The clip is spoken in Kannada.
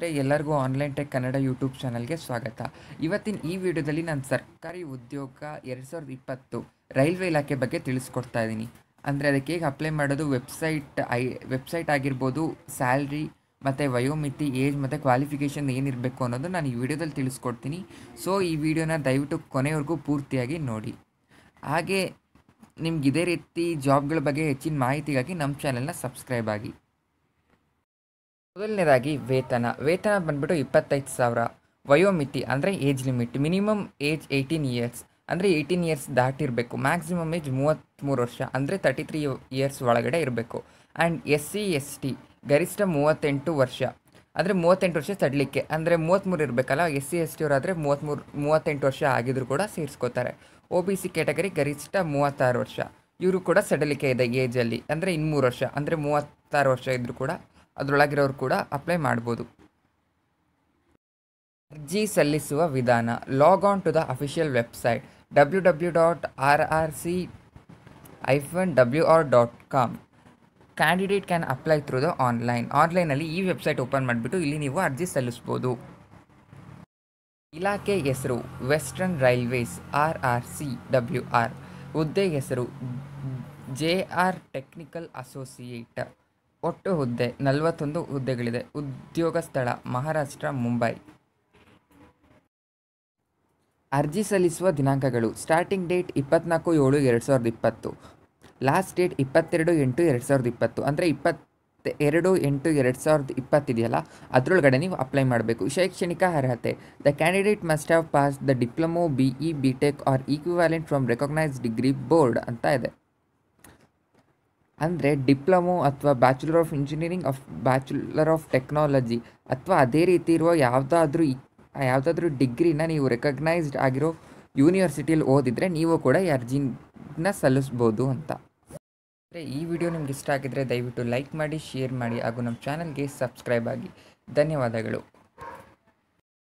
ಸ್ನೇಹಿತರೆ ಎಲ್ಲರಿಗೂ ಆನ್ಲೈನ್ ಟೆಕ್ ಕನ್ನಡ ಯೂಟ್ಯೂಬ್ ಚಾನಲ್ಗೆ ಸ್ವಾಗತ ಇವತ್ತಿನ ಈ ವಿಡಿಯೋದಲ್ಲಿ ನಾನು ಸರ್ಕಾರಿ ಉದ್ಯೋಗ ಎರಡು ಸಾವಿರದ ಇಪ್ಪತ್ತು ರೈಲ್ವೆ ಇಲಾಖೆ ಬಗ್ಗೆ ತಿಳಿಸ್ಕೊಡ್ತಾ ಇದ್ದೀನಿ ಅಂದರೆ ಅದಕ್ಕೆ ಹೇಗೆ ಅಪ್ಲೈ ಮಾಡೋದು ವೆಬ್ಸೈಟ್ ಐ ವೆಬ್ಸೈಟ್ ಆಗಿರ್ಬೋದು ಸ್ಯಾಲ್ರಿ ಮತ್ತು ವಯೋಮಿತಿ ಏಜ್ ಮತ್ತು ಕ್ವಾಲಿಫಿಕೇಷನ್ ಏನಿರಬೇಕು ಅನ್ನೋದು ನಾನು ಈ ವಿಡಿಯೋದಲ್ಲಿ ತಿಳಿಸ್ಕೊಡ್ತೀನಿ ಸೊ ಈ ವಿಡಿಯೋನ ದಯವಿಟ್ಟು ಕೊನೆವರೆಗೂ ಪೂರ್ತಿಯಾಗಿ ನೋಡಿ ಹಾಗೆ ನಿಮ್ಗೆ ಇದೇ ರೀತಿ ಜಾಬ್ಗಳ ಬಗ್ಗೆ ಹೆಚ್ಚಿನ ಮಾಹಿತಿಗಾಗಿ ನಮ್ಮ ಚಾನೆಲ್ನ ಸಬ್ಸ್ಕ್ರೈಬ್ ಆಗಿ ಮೊದಲನೇದಾಗಿ ವೇತನ ವೇತನ ಬಂದ್ಬಿಟ್ಟು ಇಪ್ಪತ್ತೈದು ಸಾವಿರ ವಯೋಮಿತಿ ಅಂದರೆ age limit minimum age eighteen years ಅಂದರೆ ಏಯ್ಟೀನ್ ಇಯರ್ಸ್ ದಾಟಿರಬೇಕು ಮ್ಯಾಕ್ಸಿಮಮ್ ಏಜ್ ಮೂವತ್ತ್ಮೂರು ವರ್ಷ ಅಂದರೆ ತರ್ಟಿ ತ್ರೀ ಇಯರ್ಸ್ ಒಳಗಡೆ ಇರಬೇಕು and S C S T ಗರಿಷ್ಠ ಮೂವತ್ತೆಂಟು ವರ್ಷ ಅಂದರೆ ಮೂವತ್ತೆಂಟು ವರ್ಷ ತಡಲಿಕ್ಕೆ ಅಂದರೆ ಮೂವತ್ತ್ಮೂರು ಇರಬೇಕಲ್ಲ ಎಸ್ ಸಿ ಎಸ್ ಟಿ ಅವರಾದರೆ ಮೂವತ್ತ್ಮೂರು ಮೂವತ್ತೆಂಟು ವರ್ಷ ಆಗಿದ್ರು ಕೂಡ ಸೇರಿಸ್ಕೋತಾರೆ ಒ ಬಿ ಸಿ ಕ್ಯಾಟಗರಿ ಗರಿಷ್ಠ ಮೂವತ್ತಾರು ವರ್ಷ ಇವರು ಕೂಡ ಸಡಲಿಕೆ ಇದೆ ಏಜಲ್ಲಿ ಅಂದರೆ ಇನ್ನೂರು ವರ್ಷ ಅಂದರೆ ಮೂವತ್ತಾರು ವರ್ಷ ಇದ್ದರೂ ಕೂಡ ಅದರೊಳಗಿರೋರು ಕೂಡ ಅಪ್ಲೈ ಮಾಡ್ಬೋದು ಅರ್ಜಿ ಸಲ್ಲಿಸುವ ವಿಧಾನ log on to the official website W W dot R R C hyphen W R dot com candidate can apply through the online ಆನ್ಲೈನಲ್ಲಿ ಈ ವೆಬ್ಸೈಟ್ ಓಪನ್ ಮಾಡಿಬಿಟ್ಟು ಇಲ್ಲಿ ನೀವು ಅರ್ಜಿ ಸಲ್ಲಿಸ್ಬೋದು ಇಲಾಖೆ ಹೆಸರು western railways R R C W R ಹುದ್ದೆ ಹೆಸರು ಜೆ ಆರ್ ಟೆಕ್ನಿಕಲ್ ಅಸೋಸಿಯೇಟ್ ಒಟ್ಟು ಹುದ್ದೆ ನಲವತ್ತೊಂದು ಹುದ್ದೆಗಳಿದೆ ಉದ್ಯೋಗ ಸ್ಥಳ ಮಹಾರಾಷ್ಟ್ರ ಮುಂಬೈ ಅರ್ಜಿ ಸಲ್ಲಿಸುವ ದಿನಾಂಕಗಳು ಸ್ಟಾರ್ಟಿಂಗ್ ಡೇಟ್ ಇಪ್ಪತ್ನಾಲ್ಕು ಏಳು ಎರಡು ಸಾವಿರದ ಇಪ್ಪತ್ತು ಲಾಸ್ಟ್ ಡೇಟ್ ಇಪ್ಪತ್ತೆರಡು ಎಂಟು ಎರಡು ಸಾವಿರದ ಇಪ್ಪತ್ತು ಅಂದರೆ ಇಪ್ಪತ್ತ ಎರಡು ಎಂಟು ಎರಡು ಸಾವಿರದ ಇಪ್ಪತ್ತಿದೆಯಲ್ಲ ಅದರೊಳಗಡೆ ನೀವು ಅಪ್ಲೈ ಮಾಡಬೇಕು ಶೈಕ್ಷಣಿಕ ಅರ್ಹತೆ the candidate must have pass the diploma B E B tech or equivalent from recognised degree board ಅಂತ ಇದೆ ಅಂದರೆ ಡಿಪ್ಲೊಮೊ ಅಥವಾ bachelor of engineering of bachelor of technology ಅಥವಾ ಅದೇ ರೀತಿ ಇರುವ ಯಾವುದಾದ್ರೂ ಯಾವುದಾದ್ರೂ ಡಿಗ್ರಿನ ನೀವು ರೆಕಗ್ನೈಸ್ಡ್ ಆಗಿರೋ ಯೂನಿವರ್ಸಿಟಿಯಲ್ಲಿ ಓದಿದರೆ ನೀವು ಕೂಡ ಈ ಅರ್ಜಿನ ಸಲ್ಲಿಸ್ಬೋದು ಅಂತ ಅಂದರೆ ಈ ವಿಡಿಯೋ ನಿಮ್ಗೆ ಇಷ್ಟ ಆಗಿದರೆ ದಯವಿಟ್ಟು ಲೈಕ್ ಮಾಡಿ ಶೇರ್ ಮಾಡಿ ಹಾಗೂ ನಮ್ಮ ಚಾನಲ್ಗೆ ಸಬ್ಸ್ಕ್ರೈಬ್ ಆಗಿ ಧನ್ಯವಾದಗಳು